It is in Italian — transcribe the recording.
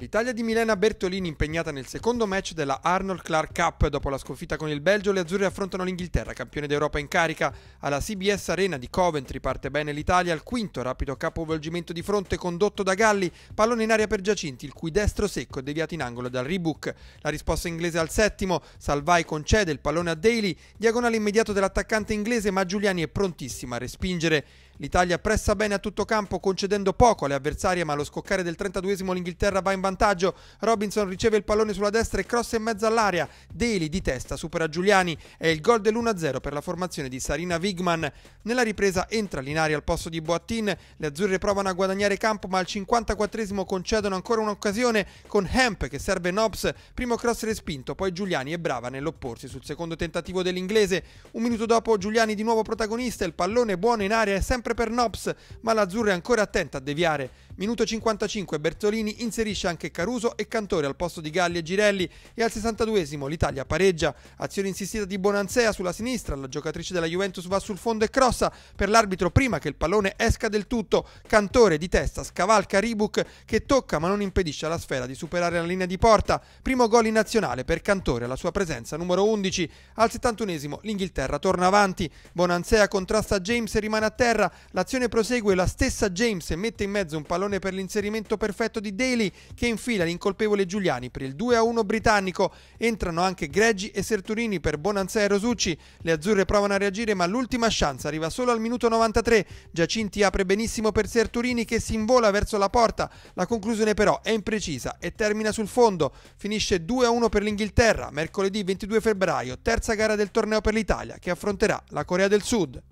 L'Italia di Milena Bertolini impegnata nel secondo match della Arnold Clark Cup. Dopo la sconfitta con il Belgio, le azzurre affrontano l'Inghilterra, campione d'Europa in carica. Alla CBS Arena di Coventry parte bene l'Italia al quinto rapido capovolgimento di fronte condotto da Galli, pallone in aria per Giacinti, il cui destro secco è deviato in angolo dal Rebook. La risposta inglese al settimo, Salvai concede il pallone a Daly, diagonale immediato dell'attaccante inglese, ma Giuliani è prontissima a respingere. L'Italia pressa bene a tutto campo concedendo poco alle avversarie ma allo scoccare del 32esimo l'Inghilterra va in vantaggio. Robinson riceve il pallone sulla destra e cross in mezzo all'area. Daly di testa supera Giuliani È il gol dell'1-0 per la formazione di Sarina Wigman. Nella ripresa entra Linari al posto di Boattin. Le azzurre provano a guadagnare campo ma al 54esimo concedono ancora un'occasione con Hemp che serve Nobs. Primo cross respinto, poi Giuliani è brava nell'opporsi sul secondo tentativo dell'inglese. Un minuto dopo Giuliani di nuovo protagonista, il pallone buono in aria è sempre sempre per Nobs, ma l'Azzurro è ancora attenta a deviare Minuto 55 Bertolini inserisce anche Caruso e Cantore al posto di Galli e Girelli e al 62esimo l'Italia pareggia. Azione insistita di Bonanzea sulla sinistra, la giocatrice della Juventus va sul fondo e crossa per l'arbitro prima che il pallone esca del tutto. Cantore di testa scavalca Ribuk che tocca ma non impedisce alla sfera di superare la linea di porta. Primo gol in nazionale per Cantore alla sua presenza numero 11. Al 71esimo l'Inghilterra torna avanti. Bonanzea contrasta James e rimane a terra. L'azione prosegue, la stessa James mette in mezzo un pallone pallone per l'inserimento perfetto di Daly che infila l'incolpevole Giuliani per il 2-1 britannico. Entrano anche Greggi e Serturini per Bonanza e Rosucci. Le azzurre provano a reagire ma l'ultima chance arriva solo al minuto 93. Giacinti apre benissimo per Serturini che si invola verso la porta. La conclusione però è imprecisa e termina sul fondo. Finisce 2-1 per l'Inghilterra mercoledì 22 febbraio, terza gara del torneo per l'Italia che affronterà la Corea del Sud.